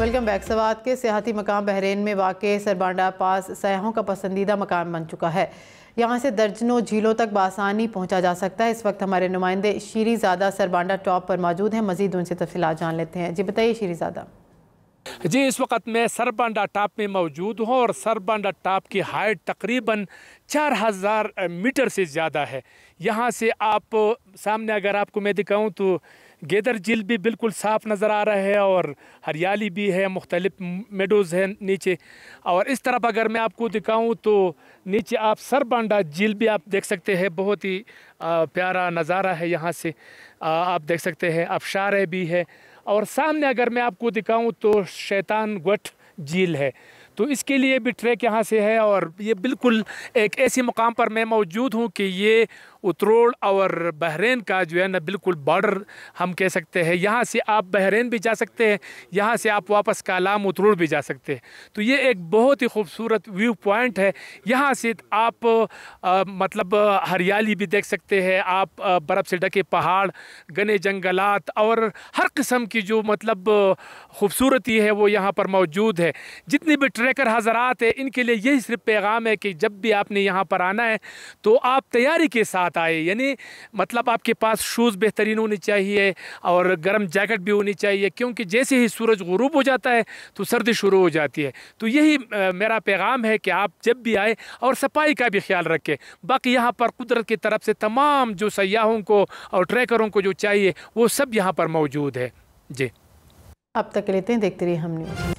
welcome back सवाद के सियाती मकाम बहरीन में वाक़ सरबांडा पास सयाहों का पसंदीदा मकाम बन चुका है यहाँ से दर्जनों झीलों तक बासानी पहुँचा जा सकता है इस वक्त हमारे नुमाइंदे ज़्यादा सरबांडा टॉप पर मौजूद हैं मजीद उनसे तफसीत जान लेते हैं जी बताइए ज़्यादा जी इस वक्त मैं सरबांडा टॉप में मौजूद हूँ और सरबांडा टॉप की हाइट तकरीबन 4000 मीटर से ज़्यादा है यहाँ से आप सामने अगर आपको मैं दिखाऊँ तो गेदर झील भी बिल्कुल साफ नज़र आ रहा है और हरियाली भी है मुख्तलिफ मेडोज़ हैं नीचे और इस तरफ अगर मैं आपको दिखाऊं तो नीचे आप सरबांडा झील भी आप देख सकते हैं बहुत ही प्यारा नज़ारा है यहाँ से आप देख सकते हैं आबशारे भी है और सामने अगर मैं आपको दिखाऊं तो शैतान गठ झील है तो इसके लिए भी ट्रैक यहाँ से है और ये बिल्कुल एक ऐसे मुकाम पर मैं मौजूद हूँ कि ये उतरोड़ और बहरीन का जो है ना बिल्कुल बॉर्डर हम कह सकते हैं यहाँ से आप बहरीन भी जा सकते हैं यहाँ से आप वापस कालाम उतरोड़ भी जा सकते हैं तो ये एक बहुत ही खूबसूरत व्यू पॉइंट है यहाँ से आप आ, मतलब हरियाली भी देख सकते हैं आप बर्फ़ से ढके पहाड़ घने जंगलात और हर किस्म की जो मतलब खूबसूरती है वो यहाँ पर मौजूद है है जितने भी ट्रैकर हज़रात हैं इनके लिए यही सिर्फ पैगाम है कि जब भी आपने यहाँ पर आना है तो आप तैयारी के साथ आए यानी मतलब आपके पास शूज़ बेहतरीन होने चाहिए और गर्म जैकेट भी होनी चाहिए क्योंकि जैसे ही सूरज गुरूब हो जाता है तो सर्दी शुरू हो जाती है तो यही मेरा पैगाम है कि आप जब भी आए और सफाई का भी ख्याल रखें बाकी यहाँ पर कुदरत की तरफ से तमाम जो सयाहों को और ट्रैकरों को जो चाहिए वो सब यहाँ पर मौजूद है जी अब तक लेते हैं देखते रहिए हमने